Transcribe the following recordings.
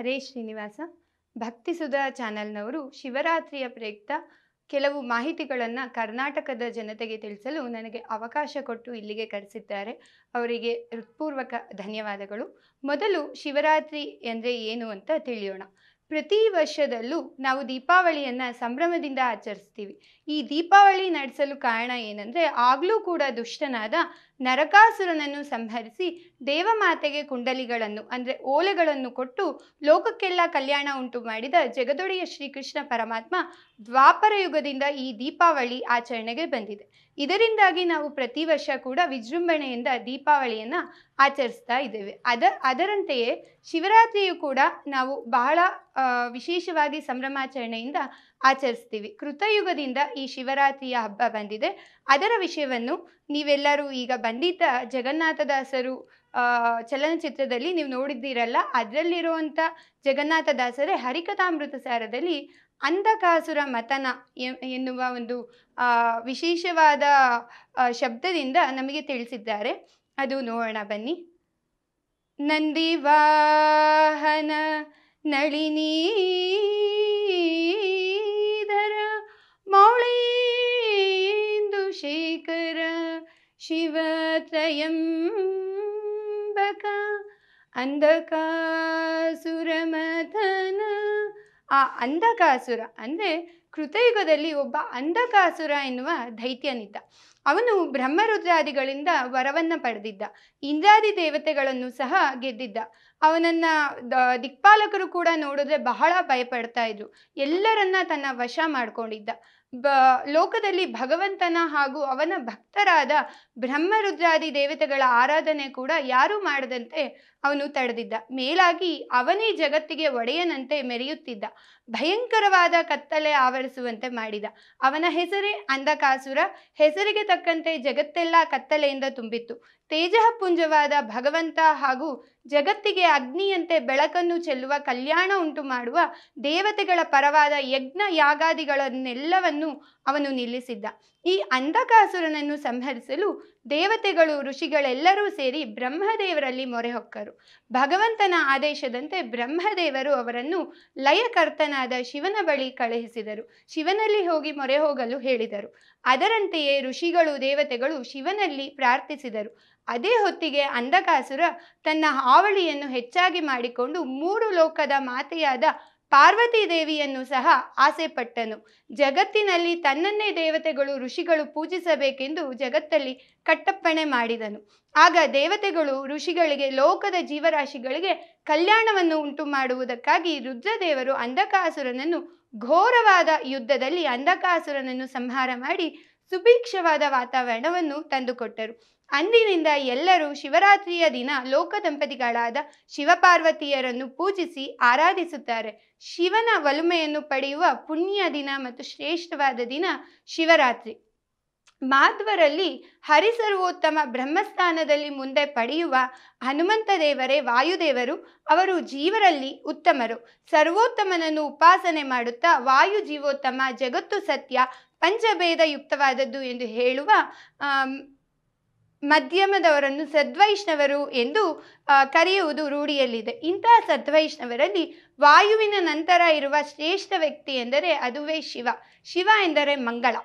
ಹರೇ ಶ್ರೀನಿವಾಸ ಭಕ್ತಿ ಸುಧಾ ಚಾನೆಲ್ನವರು ಶಿವರಾತ್ರಿಯ ಪ್ರಯುಕ್ತ ಕೆಲವು ಮಾಹಿತಿಗಳನ್ನು ಕರ್ನಾಟಕದ ಜನತೆಗೆ ತಿಳಿಸಲು ನನಗೆ ಅವಕಾಶ ಕೊಟ್ಟು ಇಲ್ಲಿಗೆ ಕರೆಸಿದ್ದಾರೆ ಅವರಿಗೆ ಹೃತ್ಪೂರ್ವಕ ಧನ್ಯವಾದಗಳು ಮೊದಲು ಶಿವರಾತ್ರಿ ಎಂದರೆ ಏನು ಅಂತ ತಿಳಿಯೋಣ ಪ್ರತಿ ವರ್ಷದಲ್ಲೂ ನಾವು ದೀಪಾವಳಿಯನ್ನು ಸಂಭ್ರಮದಿಂದ ಆಚರಿಸ್ತೀವಿ ಈ ದೀಪಾವಳಿ ನಡೆಸಲು ಕಾರಣ ಏನಂದರೆ ಆಗಲೂ ಕೂಡ ದುಷ್ಟನಾದ ನರಕಾಸುರನನ್ನು ಸಂಹರಿಸಿ ದೇವಮಾತೆಗೆ ಕುಂಡಲಿಗಳನ್ನು ಅಂದರೆ ಓಲೆಗಳನ್ನು ಕೊಟ್ಟು ಲೋಕಕ್ಕೆಲ್ಲ ಕಲ್ಯಾಣ ಉಂಟು ಮಾಡಿದ ಜಗದೊಡೆಯ ಶ್ರೀಕೃಷ್ಣ ಪರಮಾತ್ಮ ದ್ವಾಪರ ಯುಗದಿಂದ ಈ ದೀಪಾವಳಿ ಆಚರಣೆಗೆ ಬಂದಿದೆ ಇದರಿಂದಾಗಿ ನಾವು ಪ್ರತಿ ವರ್ಷ ಕೂಡ ವಿಜೃಂಭಣೆಯಿಂದ ದೀಪಾವಳಿಯನ್ನು ಆಚರಿಸ್ತಾ ಇದ್ದೇವೆ ಅದ ಅದರಂತೆಯೇ ಶಿವರಾತ್ರಿಯು ಕೂಡ ನಾವು ಬಹಳ ವಿಶೇಷವಾಗಿ ಸಂಭ್ರಮಾಚರಣೆಯಿಂದ ಆಚರಿಸ್ತೀವಿ ಕೃತಯುಗದಿಂದ ಈ ಶಿವರಾತ್ರಿಯ ಹಬ್ಬ ಬಂದಿದೆ ಅದರ ವಿಷಯವನ್ನು ನೀವೆಲ್ಲರೂ ಈಗ ಬಂದಿದ್ದ ಜಗನ್ನಾಥದಾಸರು ಚಲನಚಿತ್ರದಲ್ಲಿ ನೀವು ನೋಡಿದ್ದೀರಲ್ಲ ಅದರಲ್ಲಿರುವಂಥ ಜಗನ್ನಾಥದಾಸರೇ ಹರಿಕಥಾಮೃತ ಸಾರದಲ್ಲಿ ಅಂಧಕಾಸುರ ಮತನ ಎನ್ನುವ ಒಂದು ವಿಶೇಷವಾದ ಶಬ್ದದಿಂದ ನಮಗೆ ತಿಳಿಸಿದ್ದಾರೆ ಅದು ನೋಡೋಣ ಬನ್ನಿ ನಂದಿ ವಾಹನ ನಳಿನೀಧರ ಶೇಕರ ಶೇಖರ ಶಿವತ್ರಯಂಬಕ ಅಂಧಕಾಸುರ ಮತನ ಆ ಅಂಧಕಾಸುರ ಅಂದರೆ ಕೃತಯುಗದಲ್ಲಿ ಒಬ್ಬ ಅಂಧಕಾಸುರ ಎನ್ನುವ ದೈತ್ಯನಿದ್ದ ಅವನು ಬ್ರಹ್ಮರುದ್ರಾದಿಗಳಿಂದ ವರವನ್ನು ಪಡೆದಿದ್ದ ಇಂದ್ರಾದಿ ದೇವತೆಗಳನ್ನು ಸಹ ಗೆದ್ದಿದ್ದ ಅವನನ್ನ ದಿಕ್ಪಾಲಕರು ಕೂಡ ನೋಡಿದ್ರೆ ಬಹಳ ಭಯಪಡ್ತಾ ಇದ್ರು ಎಲ್ಲರನ್ನ ತನ್ನ ವಶ ಮಾಡಿಕೊಂಡಿದ್ದ ಬ ಲೋಕದಲ್ಲಿ ಭಗವಂತನ ಹಾಗೂ ಅವನ ಭಕ್ತರಾದ ಬ್ರಹ್ಮರುದ್ರಾದಿ ದೇವತೆಗಳ ಆರಾಧನೆ ಕೂಡ ಯಾರೂ ಮಾಡದಂತೆ ಅವನು ತಡೆದಿದ್ದ ಮೇಲಾಗಿ ಅವನೇ ಜಗತ್ತಿಗೆ ಒಡೆಯನಂತೆ ಮೆರೆಯುತ್ತಿದ್ದ ಭಯಂಕರವಾದ ಕತ್ತಲೆ ಆವರಿಸುವಂತೆ ಮಾಡಿದ ಅವನ ಹೆಸರೇ ಅಂಧಕಾಸುರ ಹೆಸರಿಗೆ ತಕ್ಕಂತೆ ಜಗತ್ತೆಲ್ಲ ಕತ್ತಲೆಯಿಂದ ತುಂಬಿತ್ತು ತೇಜಃಪುಂಜವಾದ ಭಗವಂತ ಹಾಗೂ ಜಗತ್ತಿಗೆ ಅಗ್ನಿಯಂತೆ ಬೆಳಕನ್ನು ಚೆಲ್ಲುವ ಕಲ್ಯಾಣ ಉಂಟು ಮಾಡುವ ದೇವತೆಗಳ ಪರವಾದ ಯಜ್ಞ ಯಾಗಾದಿಗಳನ್ನೆಲ್ಲವನ್ನು ಅವನು ನಿಲ್ಲಿಸಿದ್ದ ಈ ಅಂಧಕಾಸುರನನ್ನು ಸಂಹರಿಸಲು ದೇವತೆಗಳು ಋಷಿಗಳೆಲ್ಲರೂ ಸೇರಿ ಬ್ರಹ್ಮದೇವರಲ್ಲಿ ಮೊರೆಹೊಕ್ಕರು ಭಗವಂತನ ಆದೇಶದಂತೆ ಬ್ರಹ್ಮದೇವರು ಅವರನ್ನು ಲಯಕರ್ತನಾದ ಶಿವನ ಬಳಿ ಕಳುಹಿಸಿದರು ಶಿವನಲ್ಲಿ ಹೋಗಿ ಮೊರೆ ಹೋಗಲು ಹೇಳಿದರು ಅದರಂತೆಯೇ ಋಷಿಗಳು ದೇವತೆಗಳು ಶಿವನಲ್ಲಿ ಪ್ರಾರ್ಥಿಸಿದರು ಅದೇ ಹೊತ್ತಿಗೆ ಅಂಧಕಾಸುರ ತನ್ನ ಹಾವಳಿಯನ್ನು ಹೆಚ್ಚಾಗಿ ಮಾಡಿಕೊಂಡು ಮೂರು ಲೋಕದ ಮಾತೆಯಾದ ಪಾರ್ವತಿ ದೇವಿಯನ್ನು ಸಹ ಆಸೆಪಟ್ಟನು ಜಗತ್ತಿನಲ್ಲಿ ತನ್ನನ್ನೇ ದೇವತೆಗಳು ಋಷಿಗಳು ಪೂಜಿಸಬೇಕೆಂದು ಜಗತ್ತಲ್ಲಿ ಕಟ್ಟಪ್ಪಣೆ ಮಾಡಿದನು ಆಗ ದೇವತೆಗಳು ಋಷಿಗಳಿಗೆ ಲೋಕದ ಜೀವರಾಶಿಗಳಿಗೆ ಕಲ್ಯಾಣವನ್ನು ಉಂಟು ಮಾಡುವುದಕ್ಕಾಗಿ ರುದ್ರದೇವರು ಅಂಧಕಾಸುರನನ್ನು ಘೋರವಾದ ಯುದ್ಧದಲ್ಲಿ ಅಂಧಕಾಸುರನನ್ನು ಸಂಹಾರ ಮಾಡಿ ಸುಭೀಕ್ಷವಾದ ವಾತಾವರಣವನ್ನು ತಂದುಕೊಟ್ಟರು ಅಂದಿನಿಂದ ಎಲ್ಲರೂ ಶಿವರಾತ್ರಿಯ ದಿನ ಲೋಕ ದಂಪತಿಗಳಾದ ಶಿವಪಾರ್ವತಿಯರನ್ನು ಪೂಜಿಸಿ ಆರಾಧಿಸುತ್ತಾರೆ ಶಿವನ ಒಲುಮೆಯನ್ನು ಪಡೆಯುವ ಪುಣ್ಯ ದಿನ ಮತ್ತು ಶ್ರೇಷ್ಠವಾದ ದಿನ ಶಿವರಾತ್ರಿ ಮಾಧ್ವರಲ್ಲಿ ಹರಿಸರ್ವೋತ್ತಮ ಬ್ರಹ್ಮಸ್ಥಾನದಲ್ಲಿ ಮುಂದೆ ಪಡೆಯುವ ಹನುಮಂತ ದೇವರೇ ವಾಯುದೇವರು ಅವರು ಜೀವರಲ್ಲಿ ಉತ್ತಮರು ಸರ್ವೋತ್ತಮನನ್ನು ಉಪಾಸನೆ ಮಾಡುತ್ತಾ ವಾಯು ಜೀವೋತ್ತಮ ಜಗತ್ತು ಸತ್ಯ ಪಂಚಭೇದ ಯುಕ್ತವಾದದ್ದು ಎಂದು ಹೇಳುವ ಮಧ್ಯಮದವರನ್ನು ಸದ್ವೈಷ್ಣವರು ಎಂದು ಕರೆಯುವುದು ರೂಢಿಯಲ್ಲಿದೆ ಇಂತಹ ಸದ್ವೈಷ್ಣವರಲ್ಲಿ ವಾಯುವಿನ ನಂತರ ಇರುವ ಶ್ರೇಷ್ಠ ವ್ಯಕ್ತಿ ಎಂದರೆ ಅದುವೇ ಶಿವ ಶಿವ ಎಂದರೆ ಮಂಗಳ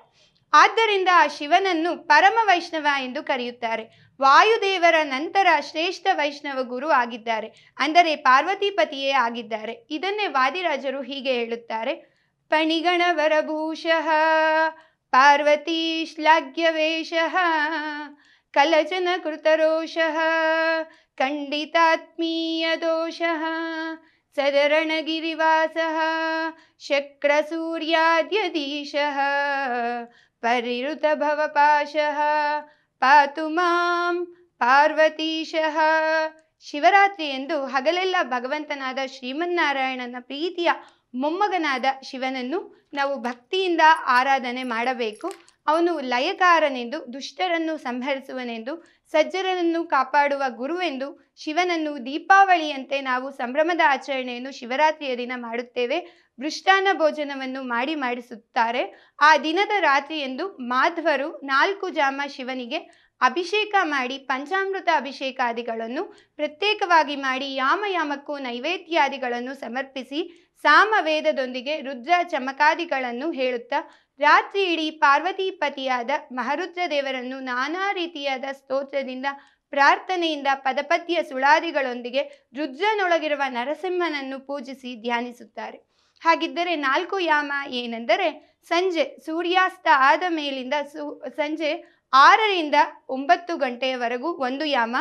ಆದ್ದರಿಂದ ಆ ಶಿವನನ್ನು ಪರಮ ವೈಷ್ಣವ ಎಂದು ಕರೆಯುತ್ತಾರೆ ವಾಯುದೇವರ ನಂತರ ಶ್ರೇಷ್ಠ ವೈಷ್ಣವ ಗುರು ಆಗಿದ್ದಾರೆ ಅಂದರೆ ಪಾರ್ವತಿಪತಿಯೇ ಆಗಿದ್ದಾರೆ ಇದನ್ನೇ ವಾದಿರಾಜರು ಹೀಗೆ ಹೇಳುತ್ತಾರೆ ಭೂಷಃ ಪಾರ್ವತಿ ಶ್ಲಾಘ್ಯವೇಷ ಕಲಚನ ಕೃತರೋಷಃ ಖಂಡಿತಾತ್ಮೀಯದೋಷಃ ಸದರಣಗಿರಿವಾಸಃ ಶಕ್ರಸೂರ್ಯಾದ್ಯದೀಶಃ ಪರಿಋತಭವಪಾಶಃ ಪಾತು ಮಾಂ ಪಾರ್ವತೀಶಃ ಶಿವರಾತ್ರಿ ಎಂದು ಹಗಲೆಲ್ಲ ಭಗವಂತನಾದ ಶ್ರೀಮನ್ನಾರಾಯಣನ ಪ್ರೀತಿಯ ಮೊಮ್ಮಗನಾದ ಶಿವನನ್ನು ನಾವು ಭಕ್ತಿಯಿಂದ ಆರಾಧನೆ ಮಾಡಬೇಕು ಅವನು ಲಯಕಾರನೆಂದು ದುಷ್ಟರನ್ನು ಸಂಹರಿಸುವನೆಂದು ಸಜ್ಜರನನ್ನು ಕಾಪಾಡುವ ಗುರುವೆಂದು ಶಿವನನ್ನು ದೀಪಾವಳಿಯಂತೆ ನಾವು ಸಂಭ್ರಮದ ಆಚರಣೆಯನ್ನು ಶಿವರಾತ್ರಿಯ ದಿನ ಮಾಡುತ್ತೇವೆ ಮೃಷ್ಟಾನ್ನ ಭೋಜನವನ್ನು ಮಾಡಿ ಮಾಡಿಸುತ್ತಾರೆ ಆ ದಿನದ ರಾತ್ರಿಯಂದು ಮಾಧ್ವರು ನಾಲ್ಕು ಜಾಮ ಶಿವನಿಗೆ ಅಭಿಷೇಕ ಮಾಡಿ ಪಂಚಾಮೃತ ಅಭಿಷೇಕಾದಿಗಳನ್ನು ಪ್ರತ್ಯೇಕವಾಗಿ ಮಾಡಿ ಯಾಮ ಯಾಮಕ್ಕೂ ನೈವೇದ್ಯಾದಿಗಳನ್ನು ಸಮರ್ಪಿಸಿ ಸಾಮವೇದದೊಂದಿಗೆ ರುದ್ರ ಚಮಕಾದಿಗಳನ್ನು ಹೇಳುತ್ತಾ ರಾತ್ರಿ ಇಡೀ ಪಾರ್ವತಿ ಪತಿಯಾದ ಮಹರುದ್ರ ದೇವರನ್ನು ನಾನಾ ರೀತಿಯಾದ ಸ್ತೋತ್ರದಿಂದ ಪ್ರಾರ್ಥನೆಯಿಂದ ಪದಪತಿಯ ಸುಳಾದಿಗಳೊಂದಿಗೆ ರುದ್ರನೊಳಗಿರುವ ನರಸಿಂಹನನ್ನು ಪೂಜಿಸಿ ಧ್ಯಾನಿಸುತ್ತಾರೆ ಹಾಗಿದ್ದರೆ ನಾಲ್ಕು ಯಾಮ ಏನೆಂದರೆ ಸಂಜೆ ಸೂರ್ಯಾಸ್ತ ಆದ ಮೇಲಿಂದ ಸು ಸಂಜೆ ಆರರಿಂದ ಒಂಬತ್ತು ಗಂಟೆಯವರೆಗೂ ಒಂದು ಯಾಮ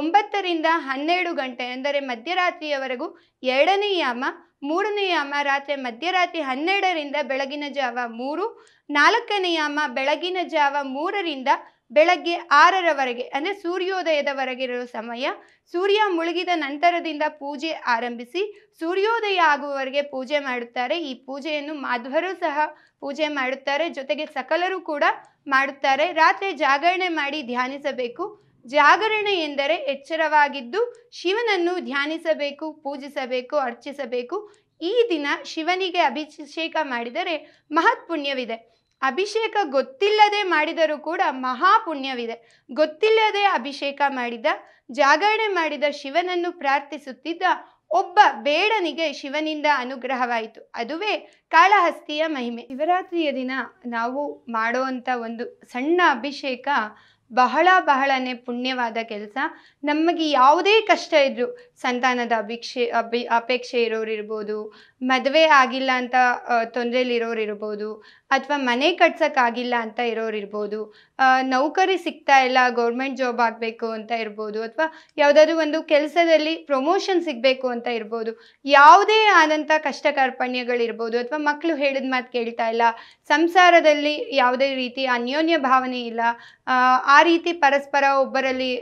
ಒಂಬತ್ತರಿಂದ ಹನ್ನೆರಡು ಗಂಟೆ ಅಂದರೆ ಮಧ್ಯರಾತ್ರಿಯವರೆಗೂ ಎರಡನೇ ಯಾಮ ಮೂರನೇ ಯಾಮ ರಾತ್ರಿ ಮಧ್ಯರಾತ್ರಿ ಹನ್ನೆರಡರಿಂದ ಬೆಳಗಿನ ಜಾವ ಮೂರು ನಾಲ್ಕನೇ ಯಾಮ ಬೆಳಗಿನ ಜಾವ ಮೂರರಿಂದ ಬೆಳಗ್ಗೆ ಆರರವರೆಗೆ ಅಂದರೆ ಸೂರ್ಯೋದಯದವರೆಗೆ ಇರುವ ಸಮಯ ಸೂರ್ಯ ಮುಳುಗಿದ ನಂತರದಿಂದ ಪೂಜೆ ಆರಂಭಿಸಿ ಸೂರ್ಯೋದಯ ಆಗುವವರೆಗೆ ಪೂಜೆ ಮಾಡುತ್ತಾರೆ ಈ ಪೂಜೆಯನ್ನು ಮಾಧ್ವರು ಸಹ ಪೂಜೆ ಮಾಡುತ್ತಾರೆ ಜೊತೆಗೆ ಸಕಲರು ಕೂಡ ಮಾಡುತ್ತಾರೆ ರಾತ್ರಿ ಜಾಗರಣೆ ಮಾಡಿ ಧ್ಯಾನಿಸಬೇಕು ಜಾಗರಣೆ ಎಂದರೆ ಎಚ್ಚರವಾಗಿದ್ದು ಶಿವನನ್ನು ಧ್ಯಾನಿಸಬೇಕು ಪೂಜಿಸಬೇಕು ಅರ್ಚಿಸಬೇಕು ಈ ದಿನ ಶಿವನಿಗೆ ಅಭಿಷೇಕ ಮಾಡಿದರೆ ಮಹತ್ ಪುಣ್ಯವಿದೆ ಅಭಿಷೇಕ ಗೊತ್ತಿಲ್ಲದೆ ಮಾಡಿದರೂ ಕೂಡ ಮಹಾಪುಣ್ಯವಿದೆ ಗೊತ್ತಿಲ್ಲದೆ ಅಭಿಷೇಕ ಮಾಡಿದ ಜಾಗರಣೆ ಮಾಡಿದ ಶಿವನನ್ನು ಪ್ರಾರ್ಥಿಸುತ್ತಿದ್ದ ಒಬ್ಬ ಬೇಡನಿಗೆ ಶಿವನಿಂದ ಅನುಗ್ರಹವಾಯಿತು ಅದುವೇ ಕಾಳಹಸ್ತಿಯ ಮಹಿಮೆ ಶಿವರಾತ್ರಿಯ ದಿನ ನಾವು ಮಾಡುವಂಥ ಒಂದು ಸಣ್ಣ ಅಭಿಷೇಕ ಬಹಳ ಬಹಳನೇ ಪುಣ್ಯವಾದ ಕೆಲಸ ನಮಗೆ ಯಾವುದೇ ಕಷ್ಟ ಇದ್ರು ಸಂತಾನದ ಅಭಿಕ್ಷೆ ಅಭಿ ಅಪೇಕ್ಷೆ ಇರೋರು ಮದುವೆ ಆಗಿಲ್ಲ ಅಂತ ತೊಂದರೆಲಿರೋರಿರ್ಬೋದು ಅಥವಾ ಮನೆ ಕಟ್ಸೋಕ್ಕಾಗಿಲ್ಲ ಅಂತ ಇರೋರು ನೌಕರಿ ಸಿಗ್ತಾ ಇಲ್ಲ ಗೌರ್ಮೆಂಟ್ ಜಾಬ್ ಆಗಬೇಕು ಅಂತ ಇರ್ಬೋದು ಅಥವಾ ಯಾವುದಾದ್ರೂ ಒಂದು ಕೆಲಸದಲ್ಲಿ ಪ್ರಮೋಷನ್ ಸಿಗಬೇಕು ಅಂತ ಇರ್ಬೋದು ಯಾವುದೇ ಆದಂಥ ಕಷ್ಟ ಕಾರ್ಪಣ್ಯಗಳಿರ್ಬೋದು ಅಥವಾ ಮಕ್ಕಳು ಹೇಳಿದ ಮಾತು ಕೇಳ್ತಾ ಇಲ್ಲ ಸಂಸಾರದಲ್ಲಿ ಯಾವುದೇ ರೀತಿ ಅನ್ಯೋನ್ಯ ಭಾವನೆ ಇಲ್ಲ ಆ ರೀತಿ ಪರಸ್ಪರ ಒಬ್ಬರಲ್ಲಿ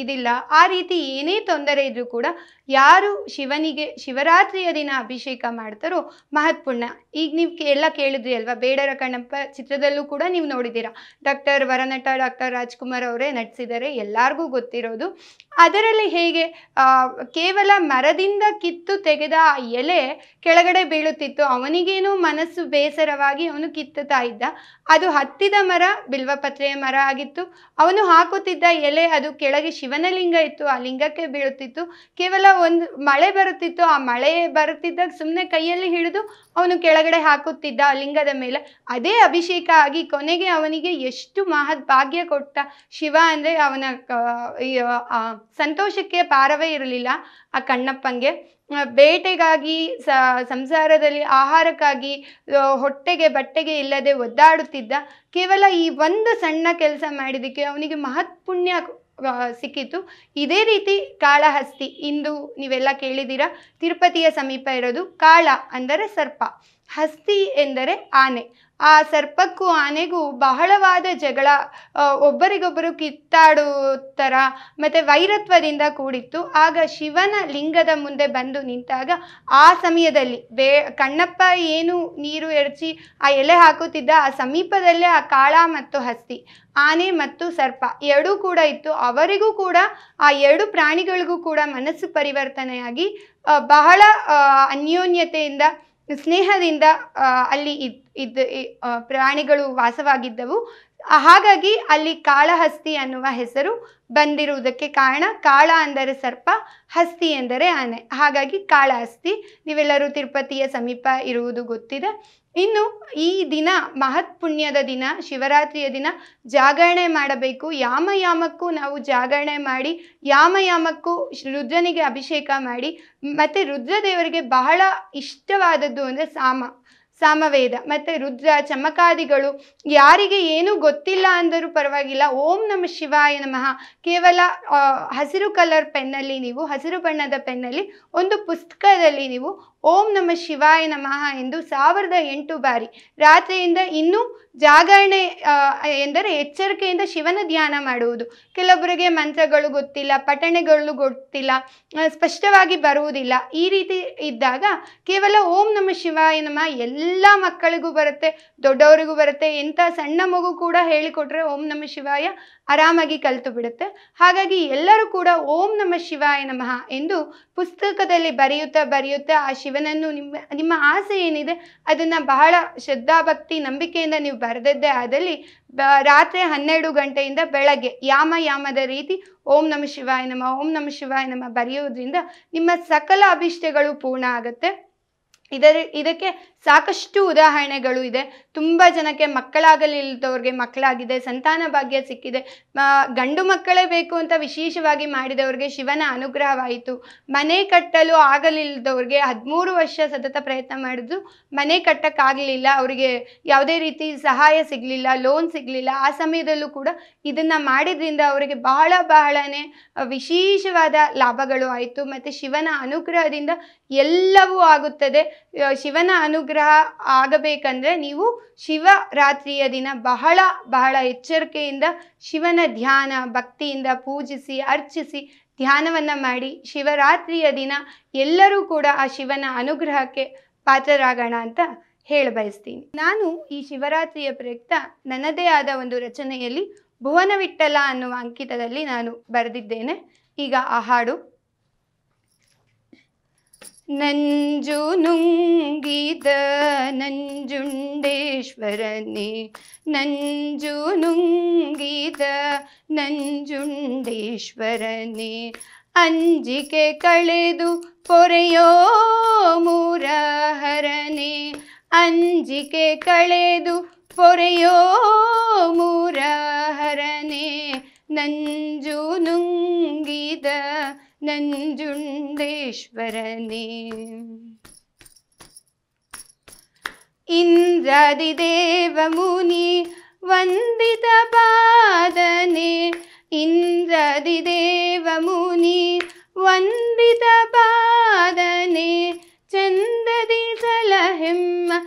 ಇದಿಲ್ಲ ಆ ರೀತಿ ಏನೇ ತೊಂದರೆ ಇದ್ರೂ ಕೂಡ ಯಾರು ಶಿವನಿಗೆ ಶಿವರಾತ್ರಿಯ ದಿನ ಅಭಿಷೇಕ ಮಾಡ್ತಾರೋ ಮಹತ್ಪೂರ್ಣ ಈಗ ನೀವು ಎಲ್ಲ ಕೇಳಿದ್ರಿ ಅಲ್ವಾ ಬೇಡರ ಕಣ್ಣಪ್ಪ ಚಿತ್ರದಲ್ಲೂ ಕೂಡ ನೀವು ನೋಡಿದ್ದೀರಾ ಡಾಕ್ಟರ್ ವರನಟ ಡಾಕ್ಟರ್ ರಾಜ್ಕುಮಾರ್ ಅವರೇ ನಟಿಸಿದ್ದಾರೆ ಎಲ್ಲರಿಗೂ ಗೊತ್ತಿರೋದು ಅದರಲ್ಲಿ ಹೇಗೆ ಕೇವಲ ಮರದಿಂದ ಕಿತ್ತು ತೆಗೆದ ಎಲೆ ಕೆಳಗಡೆ ಬೀಳುತ್ತಿತ್ತು ಅವನಿಗೇನು ಮನಸ್ಸು ಬೇಸರವಾಗಿ ಅವನು ಕಿತ್ತುತ್ತಾ ಇದ್ದ ಅದು ಹತ್ತಿದ ಮರ ಬಿಲ್ವಪತ್ರೆಯ ಮರ ಆಗಿತ್ತು ಅವನು ಹಾಕುತ್ತಿದ್ದ ಎಲೆ ಅದು ಕೆಳಗೆ ಶಿವನ ಲಿಂಗ ಇತ್ತು ಆ ಲಿಂಗಕ್ಕೆ ಬೀಳುತ್ತಿತ್ತು ಕೇವಲ ಒಂದು ಮಳೆ ಬರುತ್ತಿತ್ತು ಆ ಮಳೆ ಬರುತ್ತಿದ್ದಾಗ ಸುಮ್ಮನೆ ಕೈಯಲ್ಲಿ ಹಿಡಿದು ಅವನು ಕೆಳಗಡೆ ಹಾಕುತ್ತಿದ್ದ ಲಿಂಗದ ಮೇಲೆ ಅದೇ ಅಭಿಷೇಕ ಆಗಿ ಕೊನೆಗೆ ಅವನಿಗೆ ಎಷ್ಟು ಮಹದ್ ಭಾಗ್ಯ ಕೊಟ್ಟ ಶಿವ ಅಂದರೆ ಅವನ ಸಂತೋಷಕ್ಕೆ ಪಾರವೇ ಇರಲಿಲ್ಲ ಆ ಕಣ್ಣಪ್ಪಂಗೆ ಬೇಟೆಗಾಗಿ ಸಂಸಾರದಲ್ಲಿ ಆಹಾರಕ್ಕಾಗಿ ಹೊಟ್ಟೆಗೆ ಬಟ್ಟೆಗೆ ಇಲ್ಲದೆ ಒದ್ದಾಡುತ್ತಿದ್ದ ಕೇವಲ ಈ ಒಂದು ಸಣ್ಣ ಕೆಲಸ ಮಾಡಿದಕ್ಕೆ ಅವನಿಗೆ ಮಹತ್ಪುಣ್ಯ ಸಿಕ್ಕಿತ್ತು ಇದೇ ರೀತಿ ಕಾಳಹಸ್ತಿ ಇಂದು ನೀವೆಲ್ಲ ಕೇಳಿದ್ದೀರಾ ತಿರುಪತಿಯ ಸಮೀಪ ಇರೋದು ಕಾಳ ಅಂದರೆ ಸರ್ಪ ಹಸ್ತಿ ಎಂದರೆ ಆನೆ ಆ ಸರ್ಪಕ್ಕೂ ಆನೆಗೂ ಬಹಳವಾದ ಜಗಳ ಒಬ್ಬರಿಗೊಬ್ಬರು ಥರ ಮತ್ತು ವೈರತ್ವದಿಂದ ಕೂಡಿತ್ತು ಆಗ ಶಿವನ ಲಿಂಗದ ಮುಂದೆ ಬಂದು ನಿಂತಾಗ ಆ ಸಮಯದಲ್ಲಿ ಬೇ ಕಣ್ಣಪ್ಪ ಏನು ನೀರು ಎರಚಿ ಆ ಎಲೆ ಹಾಕುತ್ತಿದ್ದ ಆ ಸಮೀಪದಲ್ಲೇ ಆ ಕಾಳ ಮತ್ತು ಹಸ್ತಿ ಆನೆ ಮತ್ತು ಸರ್ಪ ಎರಡೂ ಕೂಡ ಇತ್ತು ಅವರಿಗೂ ಕೂಡ ಆ ಎರಡು ಪ್ರಾಣಿಗಳಿಗೂ ಕೂಡ ಮನಸ್ಸು ಪರಿವರ್ತನೆಯಾಗಿ ಬಹಳ ಅನ್ಯೋನ್ಯತೆಯಿಂದ ಸ್ನೇಹದಿಂದ ಅಲ್ಲಿ ಇದ್ ಇದ್ದ ಪ್ರಾಣಿಗಳು ವಾಸವಾಗಿದ್ದವು ಹಾಗಾಗಿ ಅಲ್ಲಿ ಕಾಳಹಸ್ತಿ ಅನ್ನುವ ಹೆಸರು ಬಂದಿರುವುದಕ್ಕೆ ಕಾರಣ ಕಾಳ ಅಂದರೆ ಸರ್ಪ ಹಸ್ತಿ ಎಂದರೆ ಆನೆ ಹಾಗಾಗಿ ಕಾಳಹಸ್ತಿ ನೀವೆಲ್ಲರೂ ತಿರುಪತಿಯ ಸಮೀಪ ಇರುವುದು ಗೊತ್ತಿದೆ ಇನ್ನು ಈ ದಿನ ಮಹತ್ ಪುಣ್ಯದ ದಿನ ಶಿವರಾತ್ರಿಯ ದಿನ ಜಾಗರಣೆ ಮಾಡಬೇಕು ಯಾಮ ಯಾಮಕ್ಕೂ ನಾವು ಜಾಗರಣೆ ಮಾಡಿ ಯಾಮ ಯಾಮಕ್ಕೂ ರುದ್ರನಿಗೆ ಅಭಿಷೇಕ ಮಾಡಿ ಮತ್ತು ರುದ್ರದೇವರಿಗೆ ಬಹಳ ಇಷ್ಟವಾದದ್ದು ಅಂದರೆ ಸಾಮ ಸಾಮವೇದ ಮತ್ತು ರುದ್ರ ಚಮಕಾದಿಗಳು ಯಾರಿಗೆ ಏನೂ ಗೊತ್ತಿಲ್ಲ ಅಂದರೂ ಪರವಾಗಿಲ್ಲ ಓಂ ನಮ ಶಿವಾಯ ನಮಃ ಕೇವಲ ಹಸಿರು ಕಲರ್ ಪೆನ್ನಲ್ಲಿ ನೀವು ಹಸಿರು ಬಣ್ಣದ ಪೆನ್ನಲ್ಲಿ ಒಂದು ಪುಸ್ತಕದಲ್ಲಿ ನೀವು ಓಂ ನಮ ಶಿವಾಯ ನಮಃ ಎಂದು ಸಾವಿರದ ಎಂಟು ಬಾರಿ ರಾತ್ರಿಯಿಂದ ಇನ್ನೂ ಜಾಗರಣೆ ಎಂದರೆ ಎಚ್ಚರಿಕೆಯಿಂದ ಶಿವನ ಧ್ಯಾನ ಮಾಡುವುದು ಕೆಲವೊಬ್ಬರಿಗೆ ಮಂತ್ರಗಳು ಗೊತ್ತಿಲ್ಲ ಪಠಣೆಗಳು ಗೊತ್ತಿಲ್ಲ ಸ್ಪಷ್ಟವಾಗಿ ಬರುವುದಿಲ್ಲ ಈ ರೀತಿ ಇದ್ದಾಗ ಕೇವಲ ಓಂ ನಮ ಶಿವಾಯ ನಮಃ ಎಲ್ಲ ಮಕ್ಕಳಿಗೂ ಬರುತ್ತೆ ದೊಡ್ಡವರಿಗೂ ಬರುತ್ತೆ ಎಂಥ ಸಣ್ಣ ಮಗು ಕೂಡ ಹೇಳಿಕೊಟ್ರೆ ಓಂ ನಮ ಶಿವಾಯ ಆರಾಮಾಗಿ ಕಲಿತು ಬಿಡುತ್ತೆ ಹಾಗಾಗಿ ಎಲ್ಲರೂ ಕೂಡ ಓಂ ನಮ ಶಿವಾಯ ನಮಃ ಎಂದು ಪುಸ್ತಕದಲ್ಲಿ ಬರೆಯುತ್ತಾ ಬರೆಯುತ್ತಾ ಆ ಶಿವನನ್ನು ನಿಮ್ಮ ನಿಮ್ಮ ಆಸೆ ಏನಿದೆ ಅದನ್ನು ಬಹಳ ಶ್ರದ್ಧಾಭಕ್ತಿ ನಂಬಿಕೆಯಿಂದ ನೀವು ಬರೆದದ್ದೇ ಆದಲ್ಲಿ ರಾತ್ರಿ ಹನ್ನೆರಡು ಗಂಟೆಯಿಂದ ಬೆಳಗ್ಗೆ ಯಾಮ ಯಾಮದ ರೀತಿ ಓಂ ನಮ ಶಿವಾಯ ನಮ ಓಂ ನಮ ಶಿವಾಯ ನಮ ಬರೆಯೋದ್ರಿಂದ ನಿಮ್ಮ ಸಕಲ ಅಭಿಷ್ಟೆಗಳು ಪೂರ್ಣ ಆಗುತ್ತೆ ಇದರ ಇದಕ್ಕೆ ಸಾಕಷ್ಟು ಉದಾಹರಣೆಗಳು ಇದೆ ತುಂಬ ಜನಕ್ಕೆ ಮಕ್ಕಳಾಗಲಿಲ್ಲದವ್ರಿಗೆ ಮಕ್ಕಳಾಗಿದೆ ಸಂತಾನ ಭಾಗ್ಯ ಸಿಕ್ಕಿದೆ ಗಂಡು ಮಕ್ಕಳೇ ಬೇಕು ಅಂತ ವಿಶೇಷವಾಗಿ ಮಾಡಿದವ್ರಿಗೆ ಶಿವನ ಅನುಗ್ರಹವಾಯಿತು ಮನೆ ಕಟ್ಟಲು ಆಗಲಿಲ್ಲದವ್ರಿಗೆ ಹದಿಮೂರು ವರ್ಷ ಸತತ ಪ್ರಯತ್ನ ಮಾಡಿದ್ರು ಮನೆ ಕಟ್ಟಕ್ಕಾಗಲಿಲ್ಲ ಅವರಿಗೆ ಯಾವುದೇ ರೀತಿ ಸಹಾಯ ಸಿಗಲಿಲ್ಲ ಲೋನ್ ಸಿಗಲಿಲ್ಲ ಆ ಸಮಯದಲ್ಲೂ ಕೂಡ ಇದನ್ನು ಮಾಡಿದ್ರಿಂದ ಅವರಿಗೆ ಬಹಳ ಬಹಳನೇ ವಿಶೇಷವಾದ ಲಾಭಗಳು ಆಯಿತು ಮತ್ತು ಶಿವನ ಅನುಗ್ರಹದಿಂದ ಎಲ್ಲವೂ ಆಗುತ್ತದೆ ಶಿವನ ಅನುಗ್ರಹ ಆಗಬೇಕಂದ್ರೆ ನೀವು ಶಿವರಾತ್ರಿಯ ದಿನ ಬಹಳ ಬಹಳ ಎಚ್ಚರಿಕೆಯಿಂದ ಶಿವನ ಧ್ಯಾನ ಭಕ್ತಿಯಿಂದ ಪೂಜಿಸಿ ಅರ್ಚಿಸಿ ಧ್ಯಾನವನ್ನು ಮಾಡಿ ಶಿವರಾತ್ರಿಯ ದಿನ ಎಲ್ಲರೂ ಕೂಡ ಆ ಶಿವನ ಅನುಗ್ರಹಕ್ಕೆ ಪಾತ್ರರಾಗೋಣ ಅಂತ ಹೇಳ ಬಯಸ್ತೀನಿ ನಾನು ಈ ಶಿವರಾತ್ರಿಯ ಪ್ರಯುಕ್ತ ನನ್ನದೇ ಆದ ಒಂದು ರಚನೆಯಲ್ಲಿ ಭುವನವಿಟ್ಟಲ ಅನ್ನುವ ಅಂಕಿತದಲ್ಲಿ ನಾನು ಬರೆದಿದ್ದೇನೆ ಈಗ ಆ ಹಾಡು ನಂಜು ನುಂಗಿದ ನಂಜುಂಡೇಶ್ವರನೇ ನಂಜು ನುಂಗಿದ ನಂಜುಂಡೇಶ್ವರನೇ ಅಂಜಿಕೆ ಕಳೆದು ಪೊರೆಯೋ ಮೂರಹರನೆ ಅಂಜಿಕೆ ಕಳೆದು ಪೊರೆಯೋ ಮೂರಹರನೆ ನಂಜು ನುಂಗಿದ नञ्जुण्डेश्वरने इन्द्रादिदेवमुनि वन्दितपादने इन्द्रादिदेवमुनि वन्दितपादने चन्ददि तलहिम्म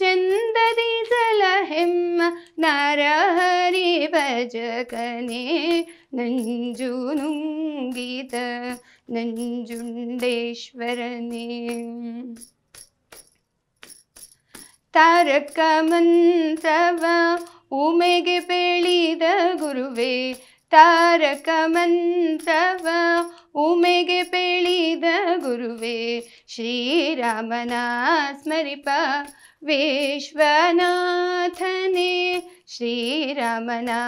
चन्ददि सलहेम नार हरि भजकने नञ्जुनुगीत नञ्जुण्डेश्वरने तारकमन्तावा ऊमे पेळीद गुरुवे तारकमन्तवा ऊमे पेळीद गुरुवे श्रीरामना स्मरिप विश्वनाथने श्रीरमना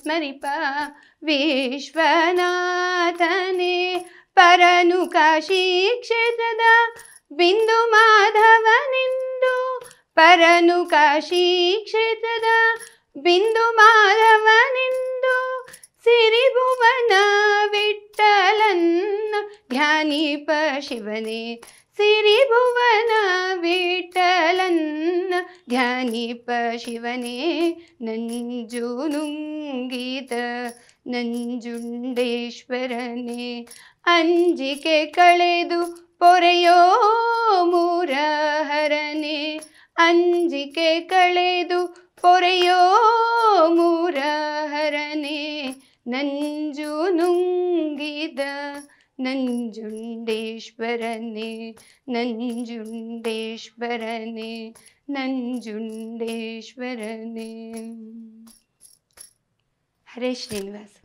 स्मरिपा विश्वनाथने परनुकाशी क्षेत्रद बिन्दुमाधवनिन्दु परनुकाशी क्षेत्रद माधवनिन्दो सिरिभुवन विठ्ठलन्न ज्ञानीप शिवने ಸಿರಿಭುವನ ವಿಠಲನ್ನ ಧ್ಯಾನಿಪ ಶಿವನೇ ನಂಜು ನುಂಗೀತ ನಂಜುಂಡೇಶ್ವರನೇ ಅಂಜಿಕೆ ಕಳೆದು ಪೊರೆಯೋ ಮೂರಹರನೇ ಅಂಜಿಕೆ ಕಳೆದು ಪೊರೆಯೋ ಮೂರಹರನೇ ನಂಜು ನುಂಗಿದ नञ्जुण्श्वर नञ्जुण्डेश्व नञ्जुण्श्वर हरे श्रीनिवास